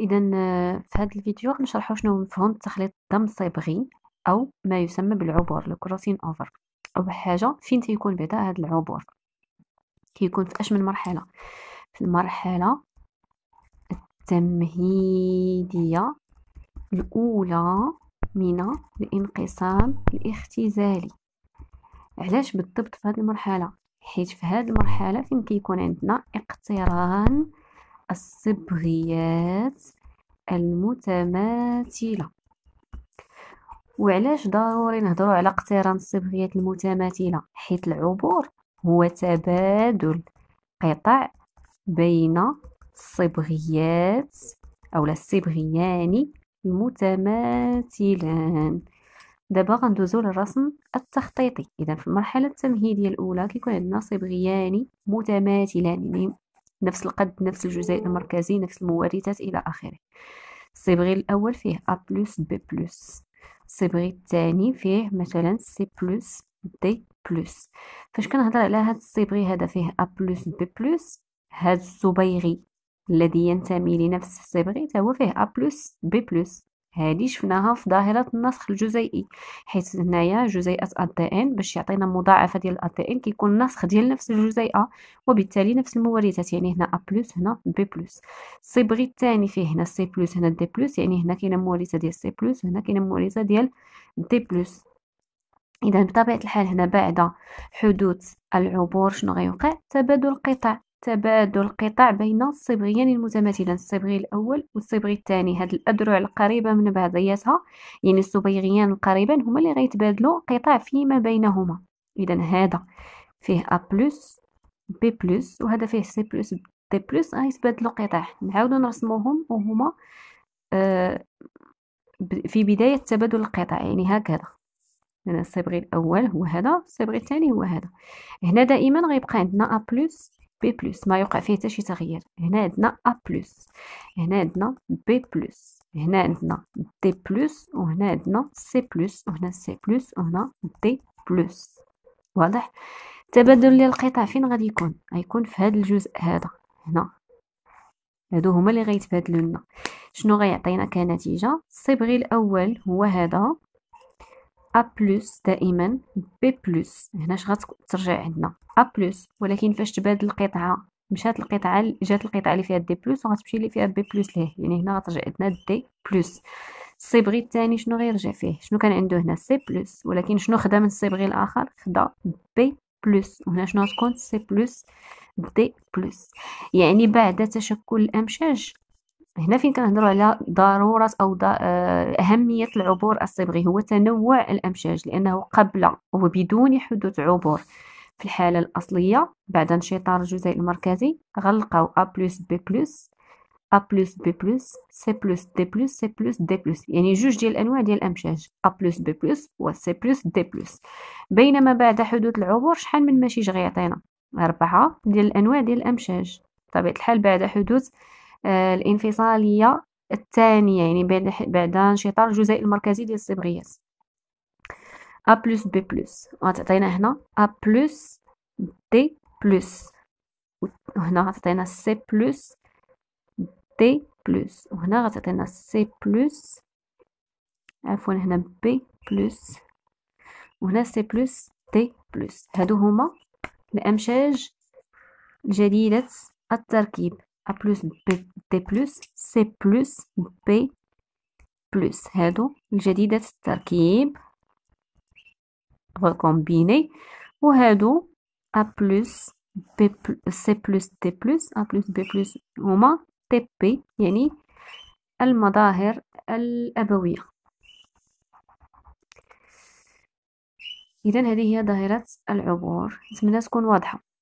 إذا آه، في هذا الفيديو غنشرحو شنو هو مفهوم تخليط الدم الصبغي أو ما يسمى بالعبور الكروسين أوفر أول حاجة فين تيكون بعدا هذا العبور كيكون في اشمن مرحلة في المرحلة التمهيدية الأولى من الانقسام الاختزالي علاش بالضبط في هذه المرحلة حيت في هذه المرحلة فين كيكون عندنا اقتران الصبغيات المتماثلة وعلاش ضروري نهضروا على اقتران الصبغيات المتماثلة حيت العبور هو تبادل قطع بين الصبغيات أو الصبغيان المتماثلان دابا غندوزو للرسم التخطيطي اذا في المرحله التمهيديه الاولى كيكون عندنا صبغيان متماثلان يعني نفس القد نفس الجزيء المركزي نفس المورثات إلى آخره الصبغي الأول فيه ا بلس بي بلس الصبغي الثاني فيه مثلا سي بلس دي بلس فاش كنهضر على هاد الصبغي هذا فيه ا بلس بي بلس هاد الصبيغي الذي ينتمي لنفس الصبغي هو فيه ا بلس بي بلس هذه شفناها في ظاهرة النسخ الجزيئي حيث هنايا جزيئة الدائن باش يعطينا مضاعفة ديال الدائن كيكون النسخ ديال نفس الجزيئة وبالتالي نفس المورثات يعني هنا أ بلوس هنا بي بلوس الصبغي الثاني فيه هنا سي بلوس هنا دي بلوس يعني هنا كاينة مورثة ديال سي بلوس وهنا كاينة مورثة ديال دي بلوس إذا بطبيعة الحال هنا بعد حدوث العبور شنو غيوقع تبادل قطع تبادل قطع بين الصبغيين المتماثلين الصبغي الأول والصبغي الثاني هاد الأدرع القريبة من بعضياتها يعني الصبيغيان القريبان هما اللي غيتبادلوا قطع فيما بينهما إذا هذا فيه أ بلس بي بلس وهذا فيه سي بلس دي بلس غيتبادلوا قطع نعاودو نرسموهم وهما آه، في بداية تبادل القطع يعني هكذا هنا الصبغي الأول هو هذا الصبغي الثاني هو هذا هنا دائما غيبقى عندنا أ بلس بي بلس ما يوقع فيه حتى شي تغيير هنا عندنا ا بلس هنا عندنا بي بلس هنا عندنا دي بلس وهنا عندنا سي بلس وهنا سي بلس وهنا دي بلس واضح تبادل ديال القطع فين غادي يكون غيكون في هذا الجزء هذا هنا هادو هما اللي غيتبادلوا لنا شنو غيعطينا كنتيجه الصبغي الاول هو هذا ا بلس دائما بي بلس هنا اش غترجع عندنا أ بلس ولكن فاش تبادل القطعة مشات القطعة جات القطعة اللي فيها دي بلس وغتمشي اللي فيها بي بلس ليه يعني هنا غترجع عندنا دي بلس الصبغي الثاني شنو غيرجع فيه شنو كان عنده هنا سي بلس ولكن شنو خدا من الصبغي الآخر خدا بي بلس وهنا شنو غتكون سي بلس دي بلس يعني بعد تشكل الأمشاج هنا فين كنهضروا على ضروره او اهميه العبور الصبغي هو تنوع الامشاج لانه قبل وبدون حدوث عبور في الحالة الأصلية بعد انشطار الجزيء المركزي غنلقاو أ بلس بي بلس أ بلس بي بلس سي بلس دي بلس سي بلس دي بلس يعني جوج ديال الأنواع ديال الأمشاج أ بلس بي بلس و سي بلس دي بلس بينما بعد حدوث العبور شحال من مشيج غيعطينا أربعة ديال الأنواع ديال الأمشاج بطبيعة الحال بعد حدوث آه، الانفصالية الثانية يعني بعد بعد انشطار الجزيء المركزي ديال الصبغيات A plus B plus. غتعطينا هنا A plus D plus. وهنا غتعطينا C plus D plus. وهنا غتعطينا C plus. عفوا هنا B plus. وهنا C plus D plus. هادو هما الأمشاج جديدة التركيب A plus B D plus C plus B plus. هادو جديدة التركيب ريكومبيني وهادو ا بلس بي سي بلس تي بلس ا بلس بي بلس هما تي بي يعني المظاهر الأبوية إذا هذه هي ظاهرة العبور نتمنى تكون واضحة